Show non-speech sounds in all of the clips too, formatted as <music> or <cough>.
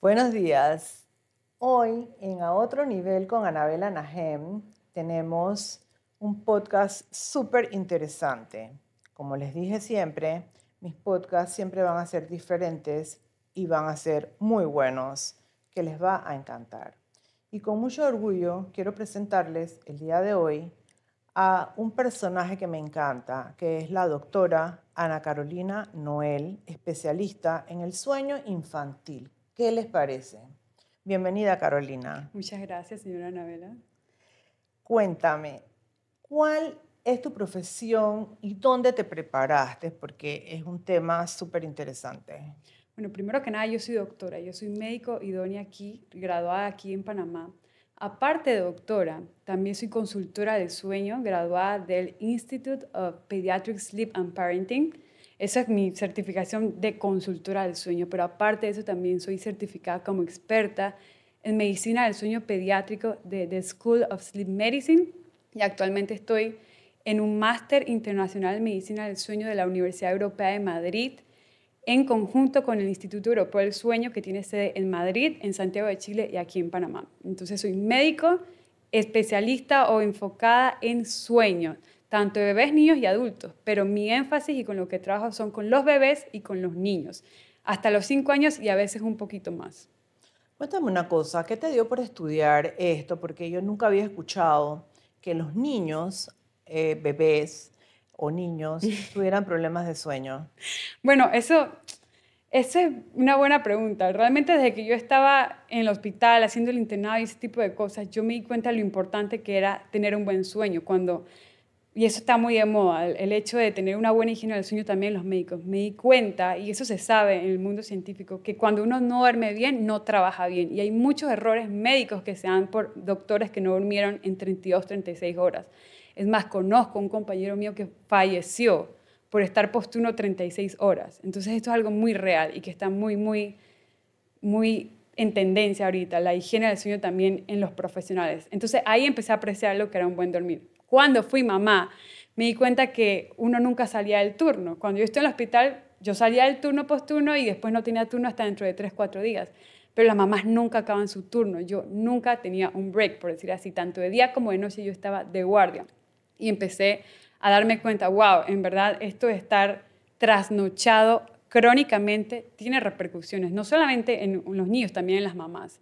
Buenos días. Hoy en A Otro Nivel con Anabela Najem tenemos un podcast súper interesante. Como les dije siempre, mis podcasts siempre van a ser diferentes y van a ser muy buenos, que les va a encantar. Y con mucho orgullo quiero presentarles el día de hoy a un personaje que me encanta, que es la doctora Ana Carolina Noel, especialista en el sueño infantil. ¿Qué les parece? Bienvenida, Carolina. Muchas gracias, señora Anabela. Cuéntame, ¿cuál es tu profesión y dónde te preparaste? Porque es un tema súper interesante. Bueno, primero que nada, yo soy doctora, yo soy médico idónea aquí, graduada aquí en Panamá. Aparte de doctora, también soy consultora de sueño, graduada del Institute of Pediatric Sleep and Parenting esa es mi certificación de consultora del sueño, pero aparte de eso también soy certificada como experta en medicina del sueño pediátrico de The School of Sleep Medicine y actualmente estoy en un máster internacional en medicina del sueño de la Universidad Europea de Madrid en conjunto con el Instituto Europeo del Sueño que tiene sede en Madrid, en Santiago de Chile y aquí en Panamá. Entonces soy médico especialista o enfocada en sueño tanto de bebés, niños y adultos, pero mi énfasis y con lo que trabajo son con los bebés y con los niños, hasta los cinco años y a veces un poquito más. Cuéntame una cosa, ¿qué te dio por estudiar esto? Porque yo nunca había escuchado que los niños, eh, bebés o niños, <laughs> tuvieran problemas de sueño. Bueno, eso, es una buena pregunta. Realmente desde que yo estaba en el hospital haciendo el internado y ese tipo de cosas, yo me di cuenta de lo importante que era tener un buen sueño. Cuando y eso está muy de moda, el hecho de tener una buena higiene del sueño también los médicos. Me di cuenta, y eso se sabe en el mundo científico, que cuando uno no duerme bien, no trabaja bien. Y hay muchos errores médicos que se dan por doctores que no durmieron en 32, 36 horas. Es más, conozco a un compañero mío que falleció por estar postuno 36 horas. Entonces esto es algo muy real y que está muy, muy, muy en tendencia ahorita, la higiene del sueño también en los profesionales. Entonces ahí empecé a apreciar lo que era un buen dormir. Cuando fui mamá, me di cuenta que uno nunca salía del turno. Cuando yo estoy en el hospital, yo salía del turno posturno y después no tenía turno hasta dentro de tres, cuatro días. Pero las mamás nunca acaban su turno. Yo nunca tenía un break, por decir así, tanto de día como de noche yo estaba de guardia. Y empecé a darme cuenta, wow, en verdad esto de estar trasnochado crónicamente tiene repercusiones, no solamente en los niños, también en las mamás.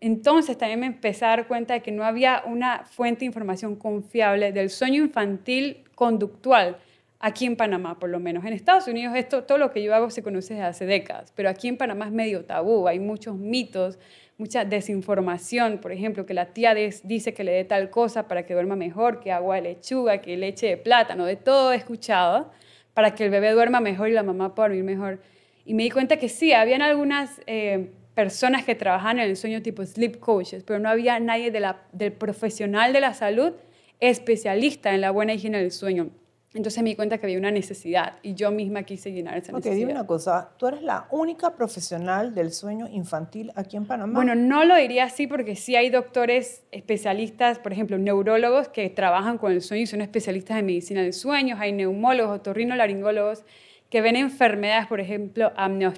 Entonces también me empecé a dar cuenta de que no había una fuente de información confiable del sueño infantil conductual aquí en Panamá, por lo menos. En Estados Unidos esto, todo lo que yo hago se conoce desde hace décadas, pero aquí en Panamá es medio tabú, hay muchos mitos, mucha desinformación, por ejemplo, que la tía dice que le dé tal cosa para que duerma mejor, que agua de lechuga, que leche de plátano, de todo escuchado, para que el bebé duerma mejor y la mamá pueda dormir mejor. Y me di cuenta que sí, habían algunas... Eh, personas que trabajaban en el sueño tipo sleep coaches, pero no había nadie de la, del profesional de la salud especialista en la buena higiene del sueño. Entonces me di cuenta que había una necesidad y yo misma quise llenar esa necesidad. Ok, dime una cosa, tú eres la única profesional del sueño infantil aquí en Panamá. Bueno, no lo diría así porque sí hay doctores especialistas, por ejemplo, neurólogos que trabajan con el sueño y son especialistas en medicina del sueño, hay neumólogos, otorrinolaringólogos, laringólogos que ven enfermedades, por ejemplo, apnea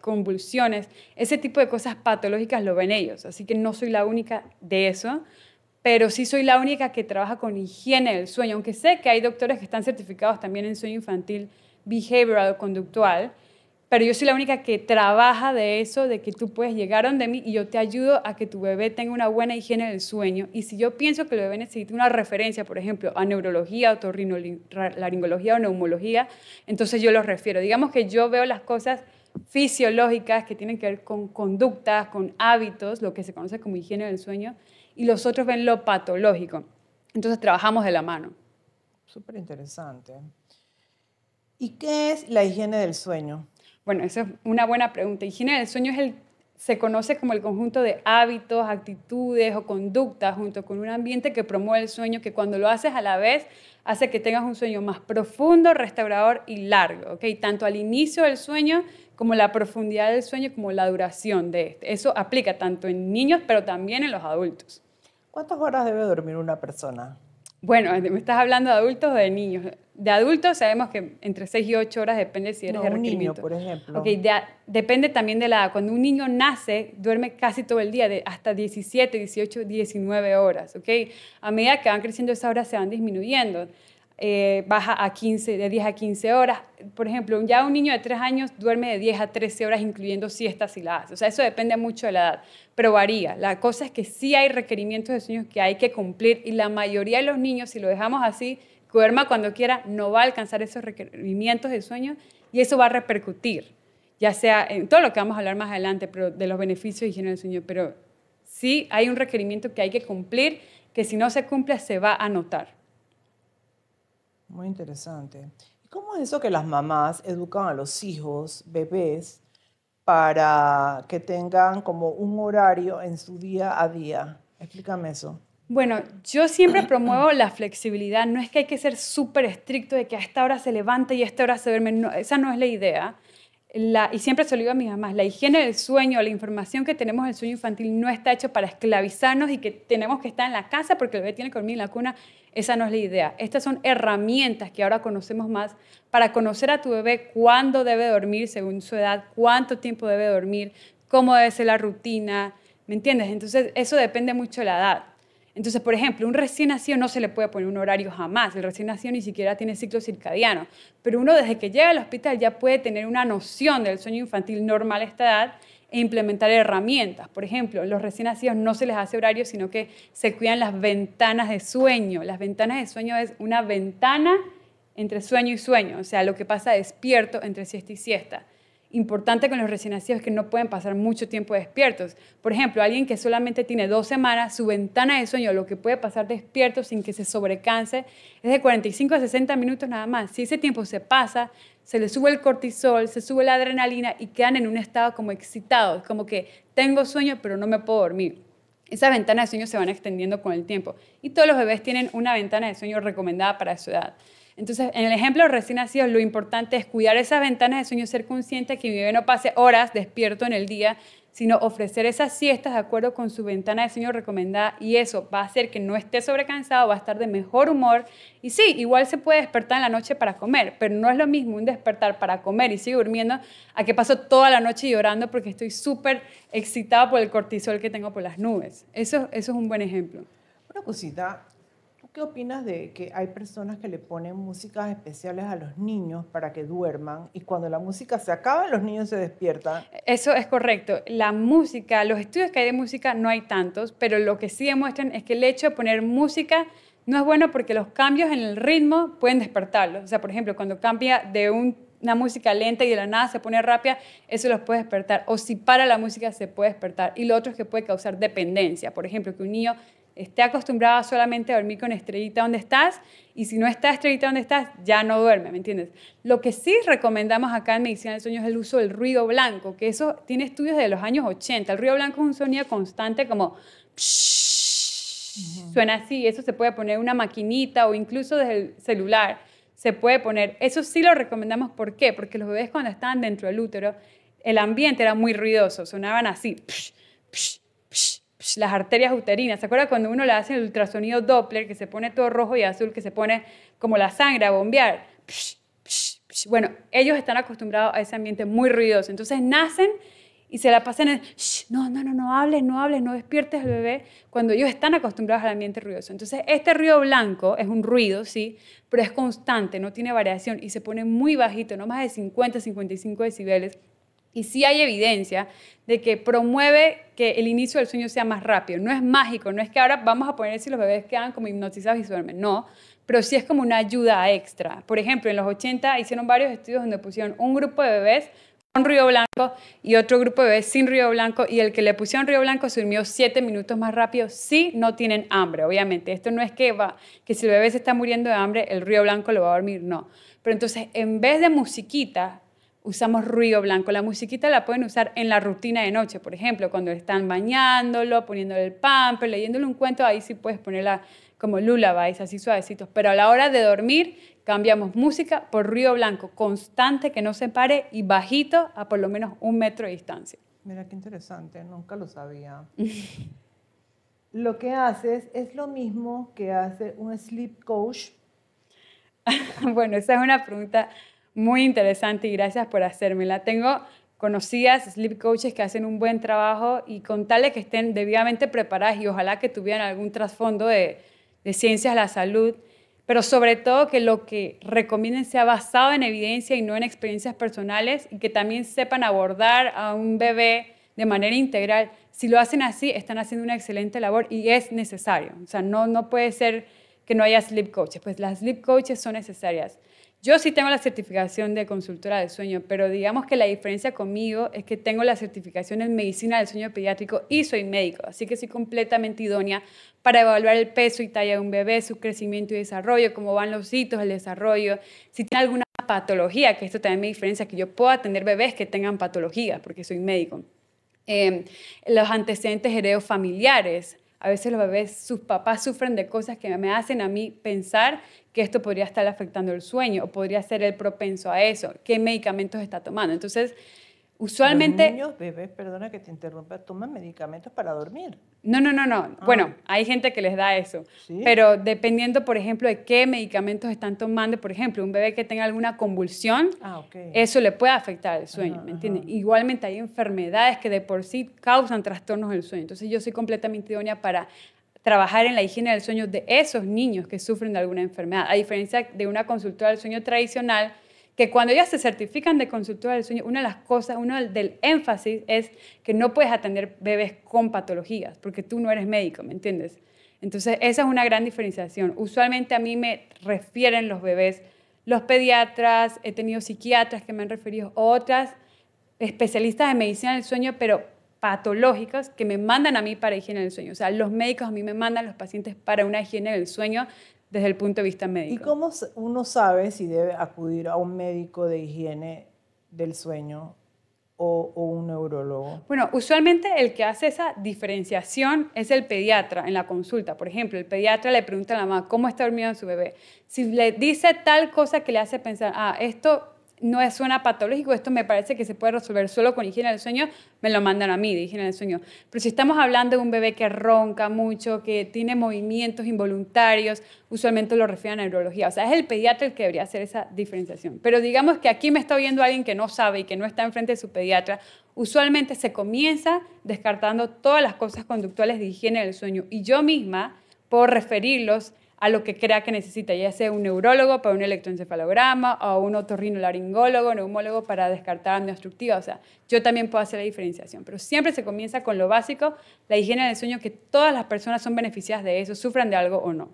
convulsiones, ese tipo de cosas patológicas lo ven ellos. Así que no soy la única de eso, pero sí soy la única que trabaja con higiene del sueño, aunque sé que hay doctores que están certificados también en sueño infantil behavioral o conductual, pero yo soy la única que trabaja de eso, de que tú puedes llegar donde mí y yo te ayudo a que tu bebé tenga una buena higiene del sueño. Y si yo pienso que el bebé necesita una referencia, por ejemplo, a neurología, otorrinolaringología o neumología, entonces yo lo refiero. Digamos que yo veo las cosas fisiológicas que tienen que ver con conductas, con hábitos, lo que se conoce como higiene del sueño, y los otros ven lo patológico. Entonces trabajamos de la mano. Súper interesante. ¿Y qué es la higiene del sueño? Bueno, esa es una buena pregunta. Higiene el sueño es el, se conoce como el conjunto de hábitos, actitudes o conductas junto con un ambiente que promueve el sueño, que cuando lo haces a la vez hace que tengas un sueño más profundo, restaurador y largo, ¿ok? Tanto al inicio del sueño como la profundidad del sueño, como la duración de este. Eso aplica tanto en niños, pero también en los adultos. ¿Cuántas horas debe dormir una persona? Bueno, me estás hablando de adultos o de niños de adultos sabemos que entre 6 y 8 horas depende si eres de Un niño, por ejemplo. Okay, depende también de la edad. Cuando un niño nace, duerme casi todo el día, de hasta 17, 18, 19 horas. Okay? A medida que van creciendo esas horas se van disminuyendo. Eh, baja a 15, de 10 a 15 horas. Por ejemplo, ya un niño de 3 años duerme de 10 a 13 horas, incluyendo siestas y las. O sea, eso depende mucho de la edad, pero varía. La cosa es que sí hay requerimientos de sueños que hay que cumplir y la mayoría de los niños, si lo dejamos así, que cuando quiera, no va a alcanzar esos requerimientos de sueño y eso va a repercutir, ya sea en todo lo que vamos a hablar más adelante, pero de los beneficios de higiene del sueño, pero sí hay un requerimiento que hay que cumplir, que si no se cumple se va a notar. Muy interesante. ¿Cómo es eso que las mamás educan a los hijos, bebés, para que tengan como un horario en su día a día? Explícame eso. Bueno, yo siempre promuevo la flexibilidad. No es que hay que ser súper estricto de que a esta hora se levante y a esta hora se duerme. esa no es la idea. y siempre se lo digo a mis mamás, la higiene del sueño, la información que tenemos del sueño infantil no está hecho para esclavizarnos y que tenemos que estar en la casa porque el bebé tiene que dormir en la cuna. Esa no es la idea. Estas son herramientas que ahora conocemos más para conocer a tu bebé cuándo debe dormir según su edad, cuánto tiempo debe dormir, cómo debe ser la rutina, ¿me entiendes? Entonces eso depende mucho de la edad. Entonces, por ejemplo, un recién nacido no se le puede poner un horario jamás, el recién nacido ni siquiera tiene ciclo circadiano, pero uno desde que llega al hospital ya puede tener una noción del sueño infantil normal a esta edad e implementar herramientas. Por ejemplo, los recién nacidos no se les hace horario, sino que se cuidan las ventanas de sueño. Las ventanas de sueño es una ventana entre sueño y sueño, o sea, lo que pasa despierto entre siesta y siesta importante con los recién nacidos es que no pueden pasar mucho tiempo despiertos. Por ejemplo, alguien que solamente tiene dos semanas, su ventana de sueño, lo que puede pasar despierto sin que se sobrecanse, es de 45 a 60 minutos nada más. Si ese tiempo se pasa, se le sube el cortisol, se sube la adrenalina y quedan en un estado como excitado, como que tengo sueño pero no me puedo dormir. Esas ventanas de sueño se van extendiendo con el tiempo y todos los bebés tienen una ventana de sueño recomendada para su edad. Entonces, en el ejemplo de recién nacidos, lo importante es cuidar esas ventanas de sueño, ser consciente que mi bebé no pase horas despierto en el día, sino ofrecer esas siestas de acuerdo con su ventana de sueño recomendada y eso va a hacer que no esté sobrecansado, va a estar de mejor humor y sí, igual se puede despertar en la noche para comer, pero no es lo mismo un despertar para comer y seguir durmiendo a que paso toda la noche llorando porque estoy súper excitado por el cortisol que tengo por las nubes. Eso, eso es un buen ejemplo. Una cosita, qué opinas de que hay personas que le ponen músicas especiales a los niños para que duerman y cuando la música se acaba los niños se despiertan? Eso es correcto. La música, los estudios que hay de música no hay tantos, pero lo que sí demuestran es que el hecho de poner música no es bueno porque los cambios en el ritmo pueden despertarlos. O sea, por ejemplo, cuando cambia de una música lenta y de la nada se pone rápida, eso los puede despertar. O si para la música se puede despertar. Y lo otro es que puede causar dependencia. Por ejemplo, que un niño esté acostumbrada solamente a dormir con estrellita donde estás y si no está estrellita donde estás, ya no duerme, ¿me entiendes? Lo que sí recomendamos acá en medicina del sueño es el uso del ruido blanco, que eso tiene estudios de los años 80. El ruido blanco es un sonido constante como suena así, eso se puede poner una maquinita o incluso desde el celular se puede poner. Eso sí lo recomendamos, ¿por qué? Porque los bebés cuando estaban dentro del útero, el ambiente era muy ruidoso, sonaban así, las arterias uterinas. ¿Se acuerdan cuando uno le hace el ultrasonido Doppler, que se pone todo rojo y azul, que se pone como la sangre a bombear? Bueno, ellos están acostumbrados a ese ambiente muy ruidoso. Entonces nacen y se la pasan en, no, no, no, no hables, no hables, no despiertes al bebé, cuando ellos están acostumbrados al ambiente ruidoso. Entonces, este ruido blanco es un ruido, sí, pero es constante, no tiene variación y se pone muy bajito, no más de 50, 55 decibeles y sí hay evidencia de que promueve que el inicio del sueño sea más rápido. No es mágico, no es que ahora vamos a poner si los bebés quedan como hipnotizados y duermen. No, pero sí es como una ayuda extra. Por ejemplo, en los 80 hicieron varios estudios donde pusieron un grupo de bebés con río blanco y otro grupo de bebés sin río blanco y el que le pusieron río blanco se durmió 7 minutos más rápido si no tienen hambre, obviamente. Esto no es que, va, que si el bebé se está muriendo de hambre, el río blanco lo va a dormir, no. Pero entonces, en vez de musiquita, usamos ruido blanco. La musiquita la pueden usar en la rutina de noche, por ejemplo, cuando están bañándolo, poniéndole el pamper, leyéndole un cuento, ahí sí puedes ponerla como lullabies, así suavecitos. Pero a la hora de dormir cambiamos música por ruido blanco, constante, que no se pare y bajito a por lo menos un metro de distancia. Mira qué interesante, nunca lo sabía. <laughs> lo que haces es lo mismo que hace un sleep coach. <laughs> bueno, esa es una pregunta muy interesante y gracias por hacérmela. Tengo conocidas sleep coaches que hacen un buen trabajo y con tales que estén debidamente preparadas y ojalá que tuvieran algún trasfondo de, ciencias de la salud, pero sobre todo que lo que recomienden sea basado en evidencia y no en experiencias personales y que también sepan abordar a un bebé de manera integral. Si lo hacen así, están haciendo una excelente labor y es necesario. O sea, no, no puede ser que no haya sleep coaches, pues las sleep coaches son necesarias. Yo sí tengo la certificación de consultora de sueño, pero digamos que la diferencia conmigo es que tengo la certificación en medicina del sueño pediátrico y soy médico, así que soy completamente idónea para evaluar el peso y talla de un bebé, su crecimiento y desarrollo, cómo van los hitos, el desarrollo, si tiene alguna patología, que esto también me diferencia, que yo puedo atender bebés que tengan patología, porque soy médico. Eh, los antecedentes heredos familiares, a veces los bebés, sus papás sufren de cosas que me hacen a mí pensar que esto podría estar afectando el sueño o podría ser el propenso a eso, qué medicamentos está tomando. Entonces, usualmente... Los niños, bebés, perdona que te interrumpa, toman medicamentos para dormir. No, no, no, no. Ah. Bueno, hay gente que les da eso. Pero dependiendo, por ejemplo, de qué medicamentos están tomando, por ejemplo, un bebé que tenga alguna convulsión, ah, eso le puede afectar el sueño, ¿me entiendes? Igualmente hay enfermedades que de por sí causan trastornos del sueño. Entonces yo soy completamente idónea para trabajar en la higiene del sueño de esos niños que sufren de alguna enfermedad, a diferencia de una consultora del sueño tradicional, que cuando ellas se certifican de consultora del sueño, una de las cosas, uno del énfasis es que no puedes atender bebés con patologías, porque tú no eres médico, ¿me entiendes? Entonces, esa es una gran diferenciación. Usualmente a mí me refieren los bebés, los pediatras, he tenido psiquiatras que me han referido, otras especialistas de medicina del sueño, pero patológicas que me mandan a mí para higiene del sueño. O sea, los médicos a mí me mandan los pacientes para una higiene del sueño desde el punto de vista médico. ¿Y cómo uno sabe si debe acudir a un médico de higiene del sueño o, o, un neurólogo? Bueno, usualmente el que hace esa diferenciación es el pediatra en la consulta. Por ejemplo, el pediatra le pregunta a la mamá cómo está durmiendo su bebé. Si le dice tal cosa que le hace pensar, ah, esto no es una patológico, esto me parece que se puede resolver solo con higiene del sueño, me lo mandan a mí de higiene del sueño. Pero si estamos hablando de un bebé que ronca mucho, que tiene movimientos involuntarios, usualmente lo refieren a neurología. O sea, es el pediatra el que debería hacer esa diferenciación. Pero digamos que aquí me está oyendo alguien que no sabe y que no está enfrente de su pediatra. Usualmente se comienza descartando todas las cosas conductuales de higiene del sueño. Y yo misma por referirlos a lo que crea que necesita, ya sea un neurólogo para un electroencefalograma o un otorrinolaringólogo, neumólogo para descartar apnea obstructiva. O sea, yo también puedo hacer la diferenciación, pero siempre se comienza con lo básico, la higiene del sueño, que todas las personas son beneficiadas de eso, sufran de algo o no.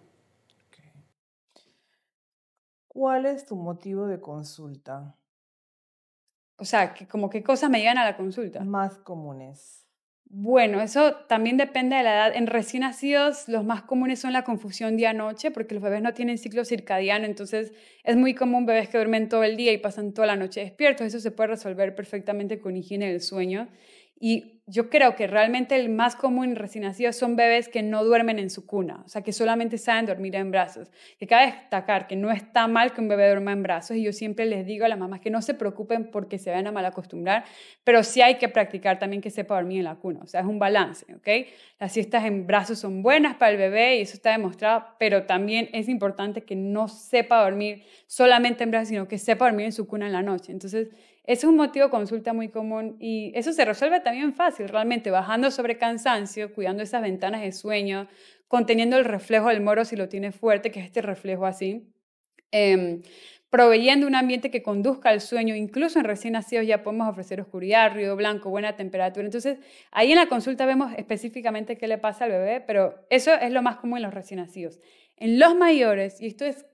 ¿Cuál es tu motivo de consulta? O sea, como qué cosas me llegan a la consulta. Más comunes. Bueno, eso también depende de la edad. En recién nacidos, los más comunes son la confusión día-noche, porque los bebés no tienen ciclo circadiano, entonces es muy común bebés que duermen todo el día y pasan toda la noche despiertos. Eso se puede resolver perfectamente con higiene del sueño. Y yo creo que realmente el más común recién nacido son bebés que no duermen en su cuna, o sea, que solamente saben dormir en brazos. Que cabe destacar que no está mal que un bebé duerma en brazos y yo siempre les digo a las mamás que no se preocupen porque se vayan a mal acostumbrar, pero sí hay que practicar también que sepa dormir en la cuna, o sea, es un balance, ¿ok? Las siestas en brazos son buenas para el bebé y eso está demostrado, pero también es importante que no sepa dormir solamente en brazos, sino que sepa dormir en su cuna en la noche. Entonces, es un motivo de consulta muy común y eso se resuelve también fácil, realmente bajando sobre cansancio, cuidando esas ventanas de sueño, conteniendo el reflejo del moro si lo tiene fuerte, que es este reflejo así. Eh, proveyendo un ambiente que conduzca al sueño, incluso en recién nacidos ya podemos ofrecer oscuridad, ruido blanco, buena temperatura. Entonces, ahí en la consulta vemos específicamente qué le pasa al bebé, pero eso es lo más común en los recién nacidos. En los mayores, y esto es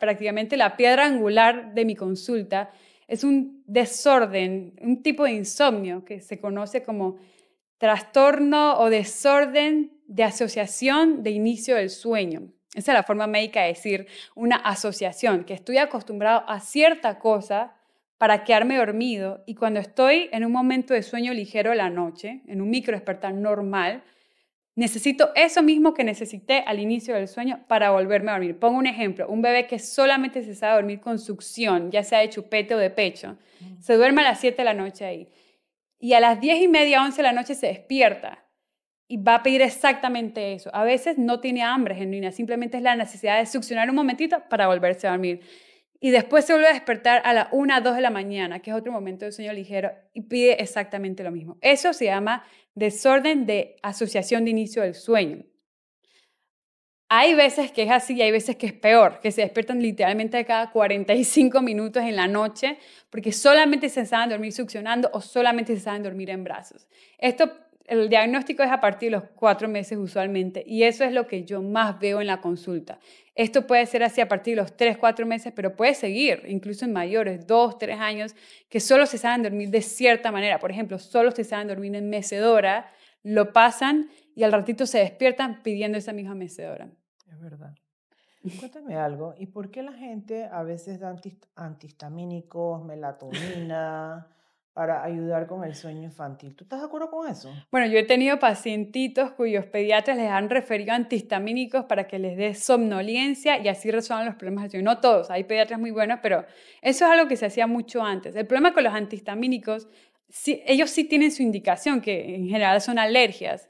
prácticamente la piedra angular de mi consulta, es un desorden, un tipo de insomnio que se conoce como trastorno o desorden de asociación de inicio del sueño. Esa es la forma médica de decir una asociación, que estoy acostumbrado a cierta cosa para quedarme dormido y cuando estoy en un momento de sueño ligero de la noche, en un micro despertar normal, Necesito eso mismo que necesité al inicio del sueño para volverme a dormir. Pongo un ejemplo, un bebé que solamente se sabe dormir con succión, ya sea de chupete o de pecho, mm. se duerme a las 7 de la noche ahí. Y a las 10 y media, 11 de la noche se despierta y va a pedir exactamente eso. A veces no tiene hambre genuina, simplemente es la necesidad de succionar un momentito para volverse a dormir. Y después se vuelve a despertar a las 1, 2 de la mañana, que es otro momento de sueño ligero, y pide exactamente lo mismo. Eso se llama desorden de asociación de inicio del sueño. Hay veces que es así y hay veces que es peor, que se despiertan literalmente cada 45 minutos en la noche porque solamente se saben dormir succionando o solamente se saben dormir en brazos. Esto el diagnóstico es a partir de los cuatro meses usualmente y eso es lo que yo más veo en la consulta. Esto puede ser así a partir de los tres, cuatro meses, pero puede seguir incluso en mayores, dos, tres años, que solo se saben dormir de cierta manera. Por ejemplo, solo se saben dormir en mecedora, lo pasan y al ratito se despiertan pidiendo esa misma mecedora. Es verdad. Cuéntame algo, ¿y por qué la gente a veces da antihistamínicos, melatonina? para ayudar con el sueño infantil. ¿Tú estás de acuerdo con eso? Bueno, yo he tenido pacientitos cuyos pediatras les han referido antihistamínicos para que les dé somnolencia y así resuelvan los problemas del sueño. No todos, hay pediatras muy buenos, pero eso es algo que se hacía mucho antes. El problema con los antihistamínicos, ellos sí tienen su indicación, que en general son alergias,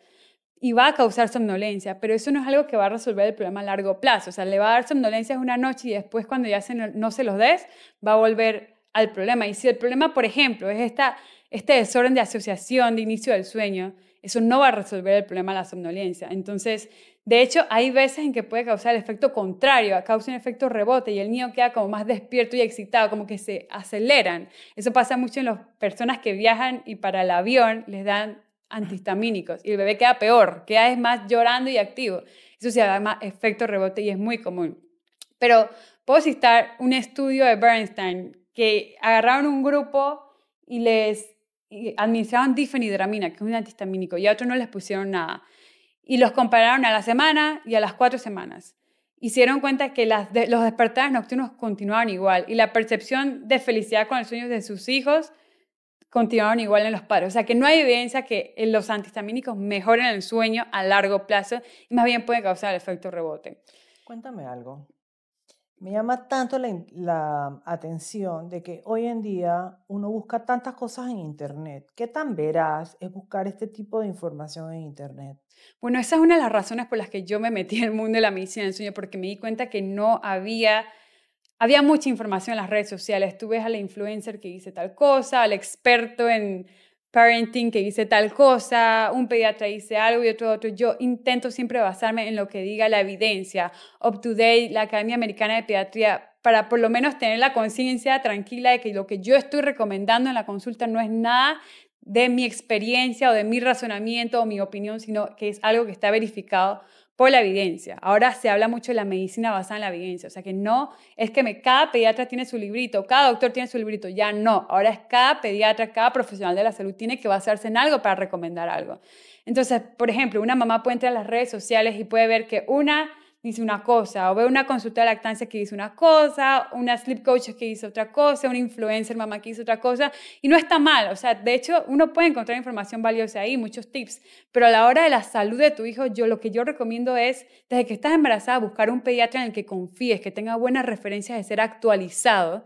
y va a causar somnolencia, pero eso no es algo que va a resolver el problema a largo plazo. O sea, le va a dar somnolencia una noche y después cuando ya se no se los des, va a volver al problema. Y si el problema, por ejemplo, es esta, este desorden de asociación, de inicio del sueño, eso no va a resolver el problema de la somnolencia. Entonces, de hecho, hay veces en que puede causar el efecto contrario, causa un efecto rebote y el niño queda como más despierto y excitado, como que se aceleran. Eso pasa mucho en las personas que viajan y para el avión les dan antihistamínicos y el bebé queda peor, queda es más llorando y activo. Eso se llama efecto rebote y es muy común. Pero puedo citar un estudio de Bernstein que agarraron un grupo y les administraron difenidramina, que es un antihistamínico, y a otros no les pusieron nada. Y los compararon a la semana y a las cuatro semanas. Hicieron cuenta que los despertares nocturnos continuaban igual y la percepción de felicidad con el sueño de sus hijos continuaron igual en los padres. O sea que no hay evidencia que eh, los antihistamínicos mejoren el sueño a largo plazo y más bien pueden causar el efecto rebote. Cuéntame algo me llama tanto la, atención de que hoy en día uno busca tantas cosas en Internet. ¿Qué tan veraz es buscar este tipo de información en Internet? Bueno, esa es una de las razones por las que yo me metí en el mundo de la medicina del sueño, porque me di cuenta que no había, había mucha información en las redes sociales. Tú ves a la influencer que dice tal cosa, al experto en parenting que dice tal cosa, un pediatra dice algo y otro otro. Yo intento siempre basarme en lo que diga la evidencia, up to date, la Academia Americana de Pediatría, para por lo menos tener la conciencia tranquila de que lo que yo estoy recomendando en la consulta no es nada de mi experiencia o de mi razonamiento o mi opinión, sino que es algo que está verificado por la evidencia. Ahora se habla mucho de la medicina basada en la evidencia, o sea que no es que cada pediatra tiene su librito, cada doctor tiene su librito, ya no, ahora es cada pediatra, cada profesional de la salud tiene que basarse en algo para recomendar algo. Entonces, por ejemplo, una mamá puede entrar a las redes sociales y puede ver que una dice una cosa, o veo una consulta de lactancia que dice una cosa, una sleep coach que dice otra cosa, una influencer mamá que dice otra cosa, y no está mal, o sea, de hecho uno puede encontrar información valiosa ahí, muchos tips, pero a la hora de la salud de tu hijo, yo lo que yo recomiendo es, desde que estás embarazada, buscar un pediatra en el que confíes, que tenga buenas referencias de ser actualizado,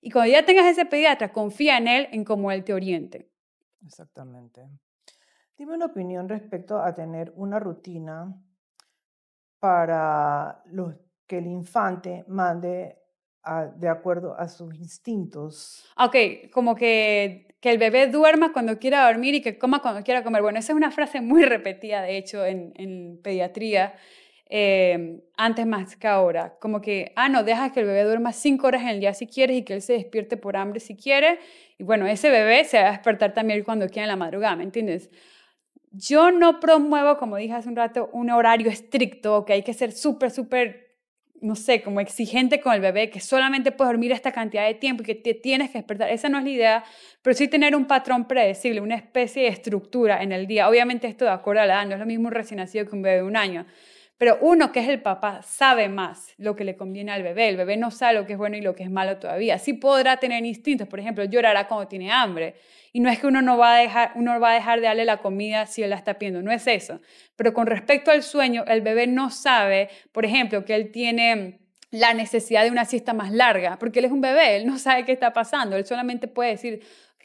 y cuando ya tengas ese pediatra, confía en él, en cómo él te oriente. Exactamente. Dime una opinión respecto a tener una rutina para los, que el infante mande de acuerdo a sus instintos. Ah, ok, como que, que el bebé duerma cuando quiera dormir y que coma cuando quiera comer. Bueno, esa es una frase muy <laughs> repetida, de hecho, en, en pediatría. Eh, antes más que ahora. Como que, ah, no, deja que el bebé duerma cinco horas en el día si quieres y que él se despierte por hambre si quiere. Y bueno, ese bebé se va a despertar también cuando quiera en la madrugada, ¿me entiendes? Yo no promuevo, como dije hace un rato, un horario estricto, que hay que ser súper, súper, no sé, como exigente con el bebé, que solamente puede dormir esta cantidad de tiempo y que te tienes que despertar. Esa no es la idea, pero sí tener un patrón predecible, una especie de estructura en el día. Obviamente esto de acuerdo a la edad, no es lo mismo un recién nacido que un bebé de un año pero uno que es el papá sabe más lo que le conviene al bebé. El bebé no sabe lo que es bueno y lo que es malo todavía. Sí podrá tener instintos, por ejemplo, llorará cuando tiene hambre. Y no es que uno no va a dejar, uno va a dejar de darle la comida si él la está pidiendo, no es eso. Pero con respecto al sueño, el bebé no sabe, por ejemplo, que él tiene mm, la necesidad de una siesta más larga, porque él es un bebé, él no sabe qué está pasando, él solamente puede decir,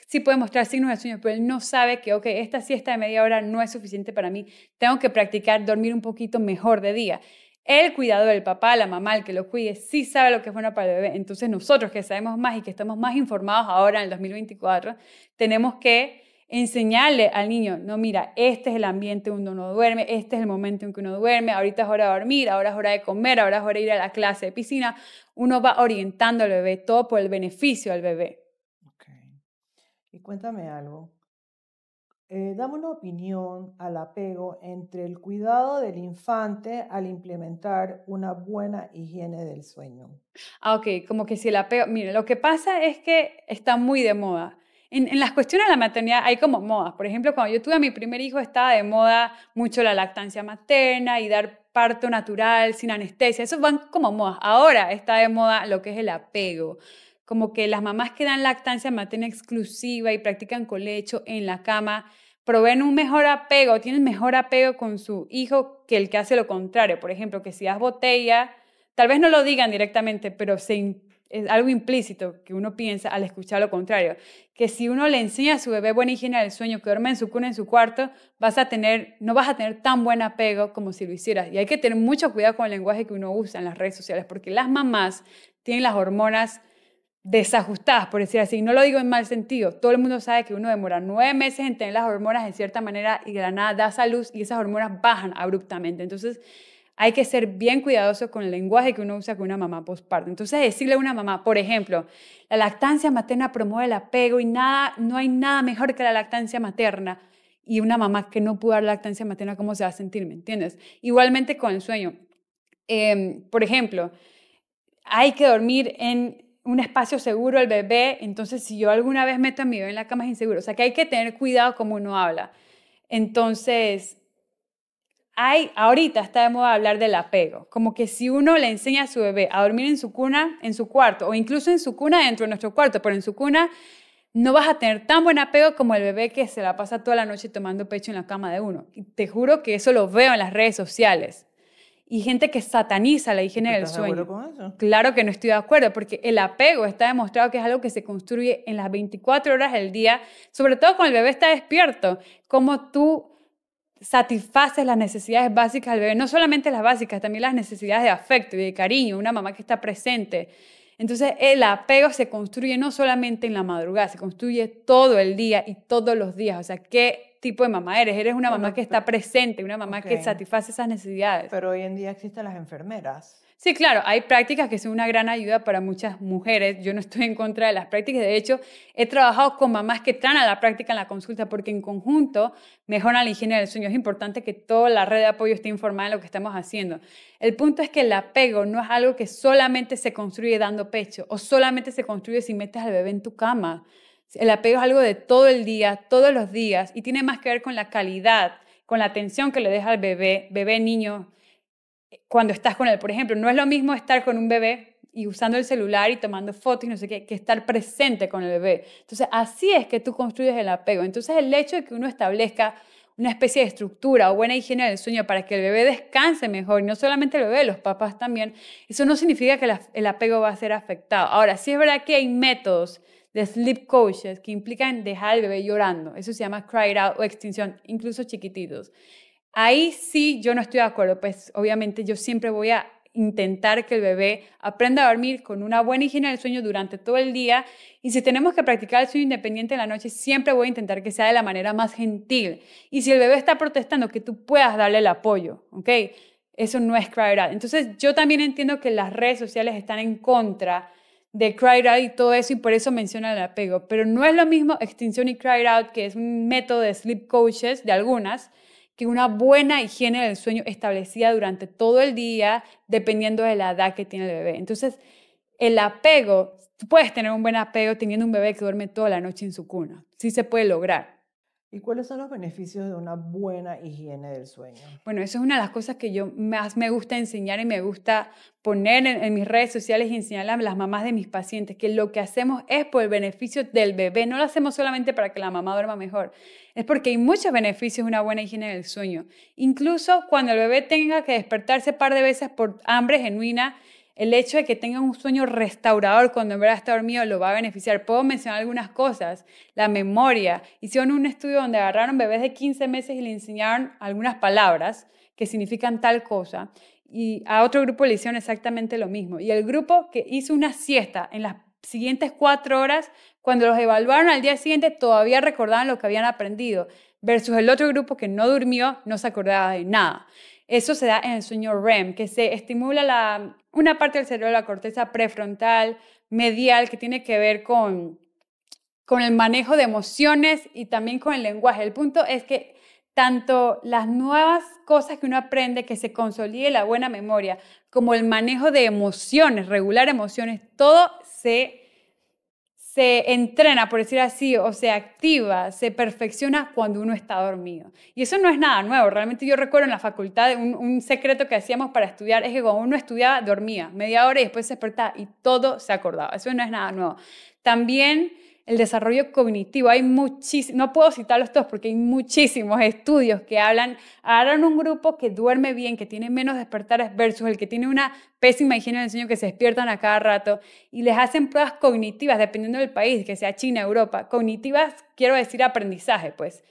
sí puede mostrar signos de sueño, pero él no sabe que, ok, esta siesta de media hora no es suficiente para mí, tengo que practicar dormir un poquito mejor de día. El cuidador, el papá, la mamá, el que lo cuide, sí sabe lo que es bueno para el bebé. Entonces nosotros que sabemos más y que estamos más informados ahora en el 2024, tenemos que enseñarle al niño, no, mira, este es el ambiente donde uno duerme, este es el momento en que uno duerme, ahorita es hora de dormir, ahora es hora de comer, ahora es hora de ir a la clase de piscina. Uno va orientando al bebé, todo por el beneficio del bebé. Y cuéntame algo. Eh, dame una opinión al apego entre el cuidado del infante al implementar una buena higiene del sueño. Ah, ok, como que si el apego, mire, lo que pasa es que está muy de moda. En, en, las cuestiones de la maternidad hay como modas. Por ejemplo, cuando yo tuve a mi primer hijo estaba de moda mucho la lactancia materna y dar parto natural sin anestesia. Eso van como modas. Ahora está de moda lo que es el apego como que las mamás que dan lactancia materna exclusiva y practican colecho en la cama, proveen un mejor apego, tienen mejor apego con su hijo que el que hace lo contrario. Por ejemplo, que si das botella, tal vez no lo digan directamente, pero es algo implícito que uno piensa al escuchar lo contrario. Que si uno le enseña a su bebé buena higiene del sueño, que duerme en su cuna, en su cuarto, vas a tener, no vas a tener tan buen apego como si lo hicieras. Y hay que tener mucho cuidado con el lenguaje que uno usa en las redes sociales, porque las mamás tienen las hormonas desajustadas, por decir así. No lo digo en mal sentido. Todo el mundo sabe que uno demora nueve meses en tener las hormonas en cierta manera y de la nada da salud y esas hormonas bajan abruptamente. Entonces, hay que ser bien cuidadoso con el lenguaje que uno usa con una mamá postparto. Entonces, decirle a una mamá, por ejemplo, la lactancia materna promueve el apego y nada, no hay nada mejor que la lactancia materna. Y una mamá que no pudo dar lactancia materna, ¿cómo se va a sentir? ¿Me entiendes? Igualmente con el sueño. Em, por ejemplo, hay que dormir en un espacio seguro al bebé, entonces si yo alguna vez meto a mi bebé en la cama es inseguro. O sea que hay que tener cuidado como uno habla. Entonces, hay, ahorita está de moda hablar del apego, como que si uno le enseña a su bebé a dormir en su cuna, en su cuarto, o incluso en su cuna dentro de nuestro cuarto, pero en su cuna, no vas a tener tan buen apego como el bebé que se la pasa toda la noche tomando pecho en la cama de uno. te juro que eso lo veo en las redes sociales y gente que sataniza la higiene del sueño. De acuerdo con eso? Claro que no estoy de acuerdo, porque el apego está demostrado que es algo que se construye en las 24 horas del día, sobre todo cuando el bebé está despierto, cómo tú satisfaces las necesidades básicas del bebé, no solamente las básicas, también las necesidades de afecto y de cariño, una mamá que está presente. Entonces el apego se construye no solamente en la madrugada, se construye todo el día y todos los días. O sea, qué tipo de mamá eres. Eres una mamá que está presente, una mamá que satisface esas necesidades. Pero hoy en día existen las enfermeras. Sí, claro, hay prácticas que son una gran ayuda para muchas mujeres. Yo no estoy en contra de las prácticas. De hecho, he trabajado con mamás que traen a la práctica en la consulta porque en conjunto mejoran la higiene del sueño. Es importante que toda la red de apoyo esté informada de lo que estamos haciendo. El punto es que el apego no es algo que solamente se construye dando pecho o solamente se construye si metes al bebé en tu cama. El apego es algo de todo el día, todos los días, y tiene más que ver con la calidad, con la atención que le deja al bebé, bebé, niño, eh, cuando estás con él. Por ejemplo, no es lo mismo estar con un bebé y usando el celular y tomando fotos y no sé qué, que estar presente con el bebé. Entonces, así es que tú construyes el apego. Entonces, el hecho de que uno establezca una especie de estructura o buena higiene del sueño para que el bebé descanse mejor, y no solamente el bebé, los papás también, eso no significa que el apego va a ser afectado. Ahora, sí es verdad que hay métodos de sleep coaches que implican dejar al bebé llorando. Eso se llama cry it out o extinción, incluso chiquititos. Ahí sí yo no estoy de acuerdo, pues obviamente yo siempre voy a intentar que el bebé aprenda a dormir con una buena higiene del sueño durante todo el día y si tenemos que practicar el sueño independiente en la noche, siempre voy a intentar que sea de la manera más gentil. Y si el bebé está protestando, que tú puedas darle el apoyo, ¿ok? Eso no es cry out. Entonces yo también entiendo que las redes sociales están en contra de Cried Out y todo eso, y por eso menciona el apego. Pero no es lo mismo Extinción y cry Out, que es un método de sleep coaches de algunas, que una buena higiene del sueño establecida durante todo el día, dependiendo de la edad que tiene el bebé. Entonces, el apego, tú puedes tener un buen apego teniendo un bebé que duerme toda la noche en su cuna. Sí se puede lograr. ¿Y cuáles son los beneficios de una buena higiene del sueño? Bueno, eso es una de las cosas que yo más me gusta enseñar y me gusta poner en, mis redes sociales y enseñar a las mamás de mis pacientes, que lo que hacemos es por el beneficio del bebé, no lo hacemos solamente para que la mamá duerma mejor, es porque hay muchos beneficios de una buena higiene del sueño. Incluso cuando el bebé tenga que despertarse un par de veces por hambre genuina, el hecho de que tengan un sueño restaurador cuando en verdad está dormido lo va a beneficiar. Puedo mencionar algunas cosas, la memoria. Hicieron un estudio donde agarraron bebés de 15 meses y le enseñaron algunas palabras que significan tal cosa. Y a otro grupo le hicieron exactamente lo mismo. Y el grupo que hizo una siesta en las siguientes cuatro horas, cuando los evaluaron al día siguiente, todavía recordaban lo que habían aprendido, versus el otro grupo que no durmió, no se acordaba de nada. Eso se da en el sueño REM, que se estimula una parte del cerebro, la corteza prefrontal, medial, que tiene que ver con, con el manejo de emociones y también con el lenguaje. El punto es que tanto las nuevas cosas que uno aprende, que se consolide la buena memoria, como el manejo de emociones, regular emociones, todo se se entrena, por decir así, o se activa, se perfecciona cuando uno está dormido. Y eso no es nada nuevo. Realmente yo recuerdo en la facultad un, secreto que hacíamos para estudiar es que cuando uno estudiaba, dormía media hora y después se despertaba y todo se acordaba. Eso no es nada nuevo. También el desarrollo cognitivo. Hay muchísimos, no puedo citarlos todos porque hay muchísimos estudios que hablan, harán un grupo que duerme bien, que tiene menos despertares versus el que tiene una pésima higiene del sueño que se despiertan a cada rato y les hacen pruebas cognitivas, dependiendo del país, que sea China, Europa. Cognitivas, quiero decir aprendizaje, pues.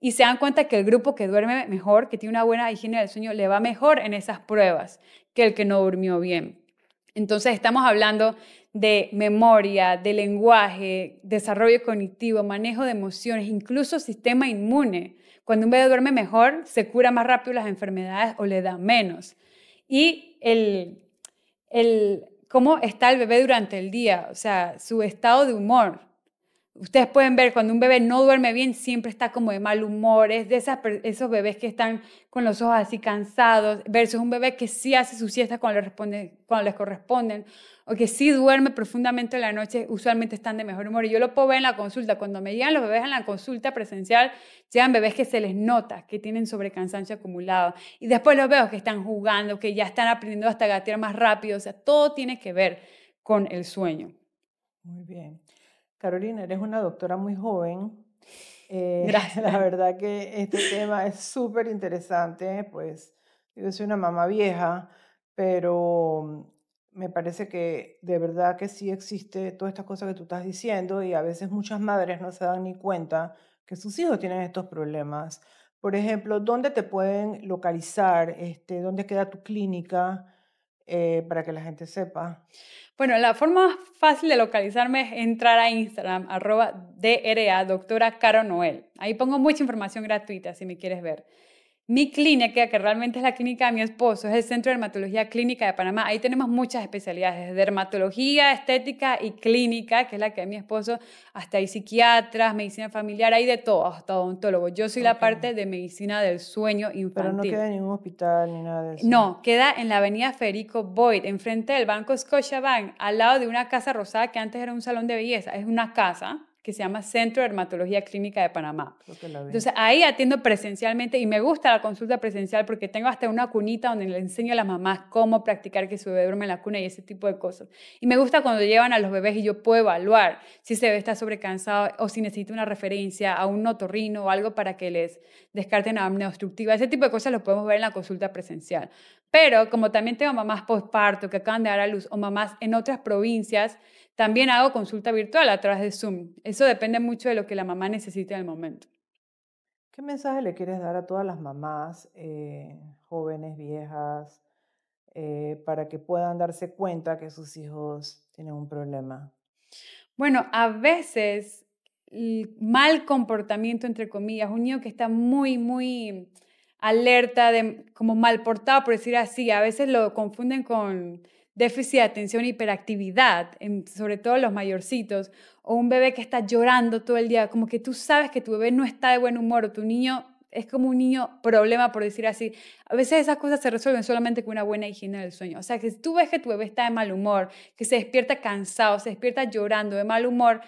Y se dan cuenta que el grupo que duerme mejor, que tiene una buena higiene del sueño, le va mejor en esas pruebas que el que no durmió bien. Entonces estamos hablando de memoria, de lenguaje, desarrollo cognitivo, manejo de emociones, incluso sistema inmune. Cuando un bebé duerme mejor, se cura más rápido las enfermedades o le da menos. Y el, cómo está el bebé durante el día, o sea, su estado de humor. Ustedes pueden ver cuando un bebé no duerme bien, siempre está como de mal humor, es de esos bebés que están con los ojos así cansados, versus un bebé que sí hace su siesta cuando, les corresponden, o que sí duerme profundamente en la noche, usualmente están de mejor humor. Y yo lo puedo ver en la consulta, cuando me llegan los bebés en la consulta presencial, llegan bebés que se les nota, que tienen sobrecansancio acumulado. Y después los veo que están jugando, que ya están aprendiendo hasta gatear más rápido, o sea, todo tiene que ver con el sueño. Muy bien. Carolina, eres una doctora muy joven. Eh, <laughs> Gracias. La verdad que este tema es súper interesante, pues yo soy una mamá vieja, pero mm, me parece que de verdad que sí existe todas estas cosas que tú estás diciendo y a veces muchas madres no se dan ni cuenta que sus hijos tienen estos problemas. Por ejemplo, ¿dónde te pueden localizar? Este, ¿Dónde queda tu clínica? Eh, para que la gente sepa. Bueno, la forma más fácil de localizarme es entrar a Instagram, arroba DRA, doctora Caro Noel. Ahí pongo mucha información gratuita si me quieres ver. Mi clínica, que realmente es la clínica de mi esposo, es el Centro de Dermatología Clínica de Panamá. Ahí tenemos muchas especialidades, dermatología, estética y clínica, que es la que es mi esposo, hasta hay psiquiatras, medicina familiar, hay de todo, hasta odontólogo. Yo soy la parte de medicina del sueño infantil. Pero no queda en ningún hospital ni nada de eso. No, queda en la avenida Federico Boyd, enfrente del Banco Scotiabank, al lado de una casa rosada que antes era un salón de belleza. Es una casa que se llama Centro de Dermatología Clínica de Panamá. Entonces ahí atiendo presencialmente y me gusta la consulta presencial porque tengo hasta una cunita donde le enseño a las mamás cómo practicar que su bebé duerme en la cuna y ese tipo de cosas. Y me gusta cuando llevan a los bebés y yo puedo evaluar si ese bebé está sobrecansado o si necesita una referencia a un notorrino o algo para que les descarten apnea obstructiva. Ese tipo de cosas lo podemos ver en la consulta presencial. Pero como también tengo mamás postparto que acaban de dar a luz o mamás en otras provincias, también hago consulta virtual a través de Zoom. Eso depende mucho de lo que la mamá necesite en el momento. ¿Qué mensaje le quieres dar a todas las mamás, eh, jóvenes, viejas, eh, para que puedan darse cuenta que sus hijos tienen un problema? Bueno, a veces el mal comportamiento, entre comillas, un niño que está muy, muy alerta, de, como mal portado, por decir así, a veces lo confunden con déficit de atención, hiperactividad, sobre todo los mayorcitos, o un bebé que está llorando todo el día, como que tú sabes que tu bebé no está de buen humor o tu niño es como un niño problema, por decir así. A veces esas cosas se resuelven solamente con una buena higiene del sueño. O sea, que si tú ves que tu bebé está de mal humor, que se despierta cansado, se despierta llorando, de mal humor,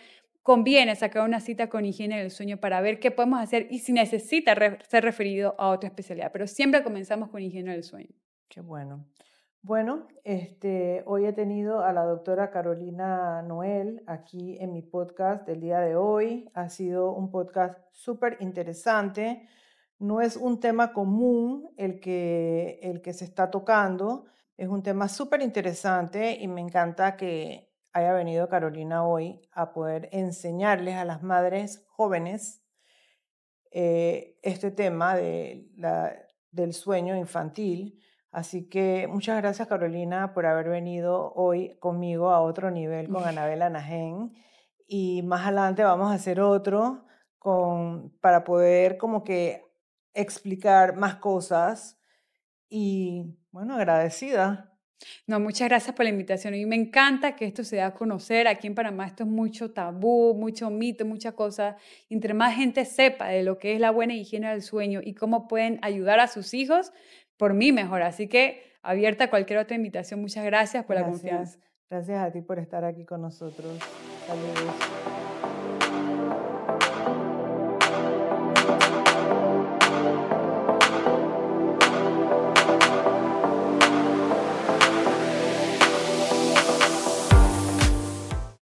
conviene sacar una cita con higiene del sueño para ver qué podemos hacer y si necesita ser referido a otra especialidad. Pero siempre comenzamos con higiene del sueño. Qué bueno. Bueno, este, hoy he tenido a la doctora Carolina Noel aquí en mi podcast del día de hoy. Ha sido un podcast súper interesante. No es un tema común el que, el que se está tocando. Es un tema súper interesante y me encanta que haya venido Carolina hoy a poder enseñarles a las madres jóvenes eh, este tema de la, del sueño infantil Así que muchas gracias Carolina por haber venido hoy conmigo a otro nivel con <laughs> Anabela Najén y más adelante vamos a hacer otro con, para poder como que explicar más cosas y bueno, agradecida. No, muchas gracias por la invitación y me encanta que esto se dé a conocer. Aquí en Panamá esto es mucho tabú, mucho mito, muchas cosas. Entre más gente sepa de lo que es la buena higiene del sueño y cómo pueden ayudar a sus hijos, por mí mejor. Así que abierta cualquier otra invitación. Muchas gracias por la confianza. Gracias a ti por estar aquí con nosotros. Saludos.